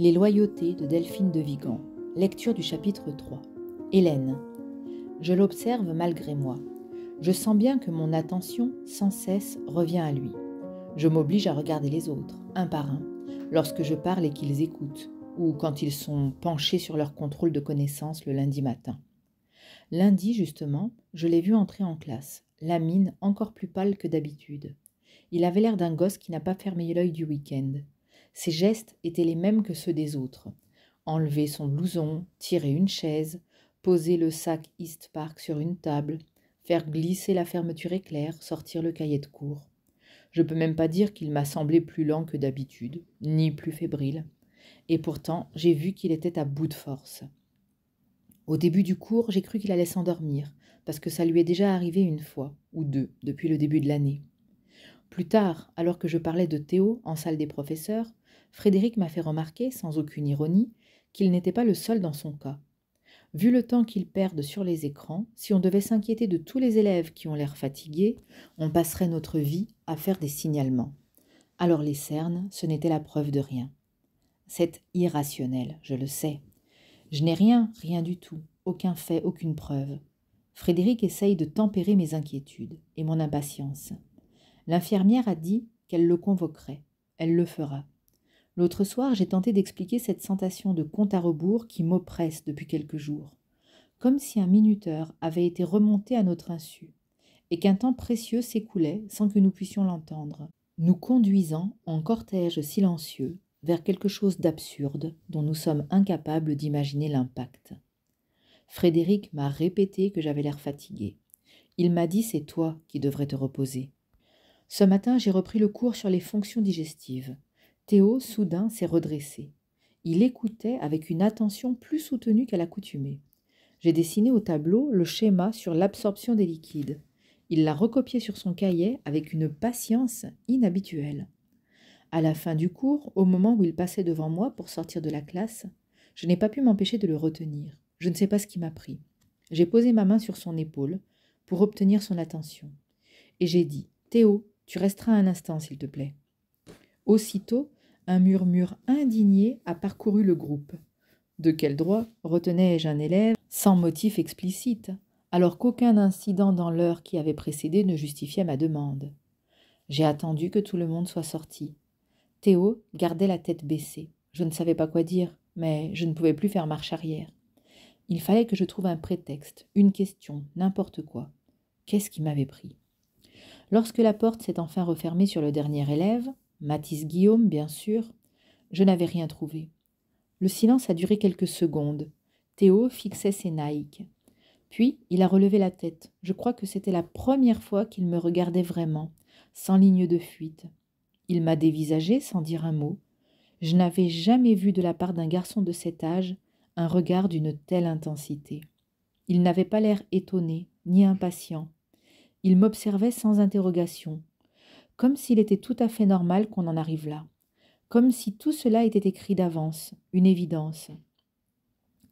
Les loyautés de Delphine de Vigan. Lecture du chapitre 3. Hélène. Je l'observe malgré moi. Je sens bien que mon attention sans cesse revient à lui. Je m'oblige à regarder les autres, un par un, lorsque je parle et qu'ils écoutent, ou quand ils sont penchés sur leur contrôle de connaissances le lundi matin. Lundi, justement, je l'ai vu entrer en classe, la mine encore plus pâle que d'habitude. Il avait l'air d'un gosse qui n'a pas fermé l'œil du week-end. Ses gestes étaient les mêmes que ceux des autres. Enlever son blouson, tirer une chaise, poser le sac East Park sur une table, faire glisser la fermeture éclair, sortir le cahier de cours. Je ne peux même pas dire qu'il m'a semblé plus lent que d'habitude, ni plus fébrile. Et pourtant, j'ai vu qu'il était à bout de force. Au début du cours, j'ai cru qu'il allait s'endormir, parce que ça lui est déjà arrivé une fois, ou deux, depuis le début de l'année. Plus tard, alors que je parlais de Théo en salle des professeurs, Frédéric m'a fait remarquer, sans aucune ironie, qu'il n'était pas le seul dans son cas. Vu le temps qu'ils perdent sur les écrans, si on devait s'inquiéter de tous les élèves qui ont l'air fatigués, on passerait notre vie à faire des signalements. Alors les cernes, ce n'était la preuve de rien. C'est irrationnel, je le sais. Je n'ai rien, rien du tout, aucun fait, aucune preuve. Frédéric essaye de tempérer mes inquiétudes et mon impatience. L'infirmière a dit qu'elle le convoquerait. Elle le fera. L'autre soir, j'ai tenté d'expliquer cette sensation de compte à rebours qui m'oppresse depuis quelques jours. Comme si un minuteur avait été remonté à notre insu, et qu'un temps précieux s'écoulait sans que nous puissions l'entendre, nous conduisant en cortège silencieux vers quelque chose d'absurde dont nous sommes incapables d'imaginer l'impact. Frédéric m'a répété que j'avais l'air fatigué. Il m'a dit c'est toi qui devrais te reposer. Ce matin, j'ai repris le cours sur les fonctions digestives. Théo soudain s'est redressé. Il écoutait avec une attention plus soutenue qu'à l'accoutumée. J'ai dessiné au tableau le schéma sur l'absorption des liquides. Il l'a recopié sur son cahier avec une patience inhabituelle. À la fin du cours, au moment où il passait devant moi pour sortir de la classe, je n'ai pas pu m'empêcher de le retenir. Je ne sais pas ce qui m'a pris. J'ai posé ma main sur son épaule pour obtenir son attention. Et j'ai dit Théo, tu resteras un instant, s'il te plaît. Aussitôt, un murmure indigné a parcouru le groupe. De quel droit retenais-je un élève sans motif explicite, alors qu'aucun incident dans l'heure qui avait précédé ne justifiait ma demande J'ai attendu que tout le monde soit sorti. Théo gardait la tête baissée. Je ne savais pas quoi dire, mais je ne pouvais plus faire marche arrière. Il fallait que je trouve un prétexte, une question, n'importe quoi. Qu'est-ce qui m'avait pris Lorsque la porte s'est enfin refermée sur le dernier élève, Mathis Guillaume, bien sûr. Je n'avais rien trouvé. Le silence a duré quelques secondes. Théo fixait ses naïques. Puis il a relevé la tête. Je crois que c'était la première fois qu'il me regardait vraiment, sans ligne de fuite. Il m'a dévisagé sans dire un mot. Je n'avais jamais vu de la part d'un garçon de cet âge un regard d'une telle intensité. Il n'avait pas l'air étonné, ni impatient. Il m'observait sans interrogation, comme s'il était tout à fait normal qu'on en arrive là, comme si tout cela était écrit d'avance, une évidence.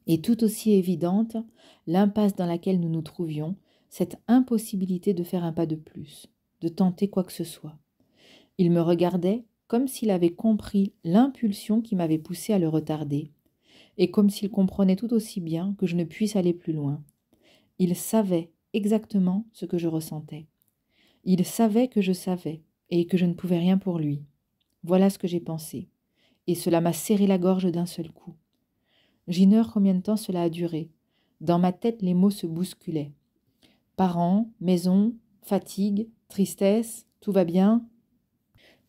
Et tout aussi évidente, l'impasse dans laquelle nous nous trouvions, cette impossibilité de faire un pas de plus, de tenter quoi que ce soit. Il me regardait comme s'il avait compris l'impulsion qui m'avait poussé à le retarder, et comme s'il comprenait tout aussi bien que je ne puisse aller plus loin. Il savait exactement ce que je ressentais. Il savait que je savais, et que je ne pouvais rien pour lui. Voilà ce que j'ai pensé. Et cela m'a serré la gorge d'un seul coup. J'ignore combien de temps cela a duré. Dans ma tête, les mots se bousculaient. Parents, maison, fatigue, tristesse, tout va bien.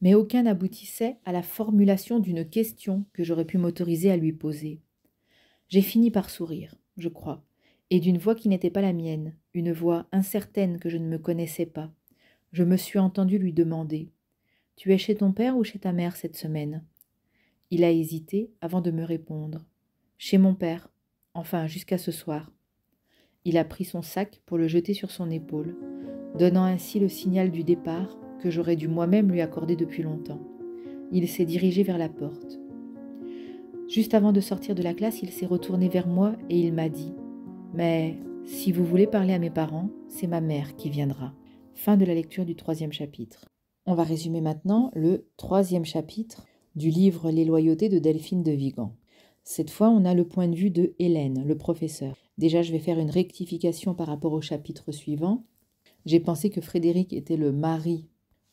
Mais aucun n'aboutissait à la formulation d'une question que j'aurais pu m'autoriser à lui poser. J'ai fini par sourire, je crois, et d'une voix qui n'était pas la mienne, une voix incertaine que je ne me connaissais pas. Je me suis entendu lui demander Tu es chez ton père ou chez ta mère cette semaine Il a hésité avant de me répondre. Chez mon père, enfin jusqu'à ce soir. Il a pris son sac pour le jeter sur son épaule, donnant ainsi le signal du départ que j'aurais dû moi-même lui accorder depuis longtemps. Il s'est dirigé vers la porte. Juste avant de sortir de la classe, il s'est retourné vers moi et il m'a dit ⁇ Mais si vous voulez parler à mes parents, c'est ma mère qui viendra ⁇ Fin de la lecture du troisième chapitre. On va résumer maintenant le troisième chapitre du livre Les loyautés de Delphine de Vigan. Cette fois, on a le point de vue de Hélène, le professeur. Déjà, je vais faire une rectification par rapport au chapitre suivant. J'ai pensé que Frédéric était le mari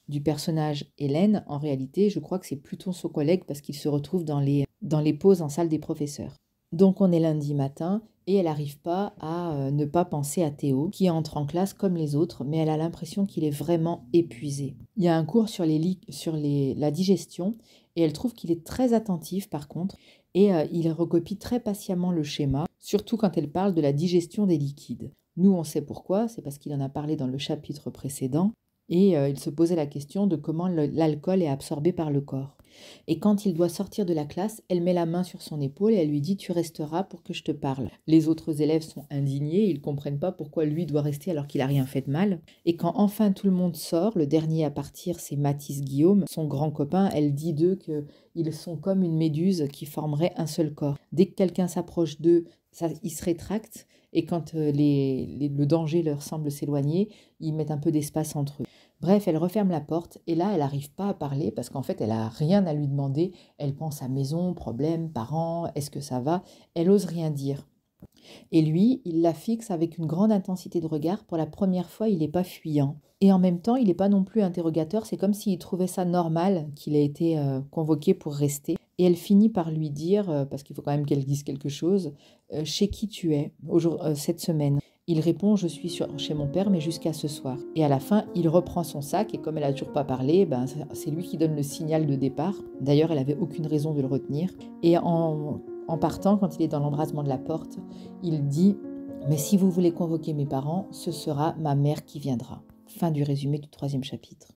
du personnage Hélène. En réalité, je crois que c'est plutôt son collègue parce qu'il se retrouve dans les, dans les pauses en salle des professeurs. Donc on est lundi matin et elle n'arrive pas à euh, ne pas penser à Théo, qui entre en classe comme les autres, mais elle a l'impression qu'il est vraiment épuisé. Il y a un cours sur, les, sur la digestion, et elle trouve qu'il est très attentif par contre, et euh, il recopie très patiemment le schéma, surtout quand elle parle de la digestion des liquides. Nous, on sait pourquoi, c'est parce qu'il en a parlé dans le chapitre précédent, et euh, il se posait la question de comment l'alcool est absorbé par le corps. Et quand il doit sortir de la classe, elle met la main sur son épaule et elle lui dit Tu resteras pour que je te parle. Les autres élèves sont indignés, ils comprennent pas pourquoi lui doit rester alors qu'il a rien fait de mal. Et quand enfin tout le monde sort, le dernier à partir, c'est Mathis Guillaume, son grand copain. Elle dit d'eux qu'ils sont comme une méduse qui formerait un seul corps. Dès que quelqu'un s'approche d'eux, ils se rétractent et quand euh, le danger leur semble s'éloigner, ils mettent un peu d'espace entre eux. Bref, elle referme la porte et là, elle n'arrive pas à parler parce qu'en fait, elle a rien à lui demander. Elle pense à maison, problème, parents, est-ce que ça va Elle ose rien dire. Et lui, il la fixe avec une grande intensité de regard. Pour la première fois, il n'est pas fuyant. Et en même temps, il n'est pas non plus interrogateur. C'est comme s'il trouvait ça normal qu'il ait été euh, convoqué pour rester. Et elle finit par lui dire, euh, parce qu'il faut quand même qu'elle dise quelque chose, euh, chez qui tu es cette semaine. Il répond Je suis chez mon père, mais jusqu'à ce soir. Et à la fin, il reprend son sac, et comme elle a toujours pas parlé, ben, c'est lui qui donne le signal de départ. D'ailleurs, elle avait aucune raison de le retenir. Et en, en partant, quand il est dans l'embrasement de la porte, il dit Mais si vous voulez convoquer mes parents, ce sera ma mère qui viendra. Fin du résumé du troisième chapitre.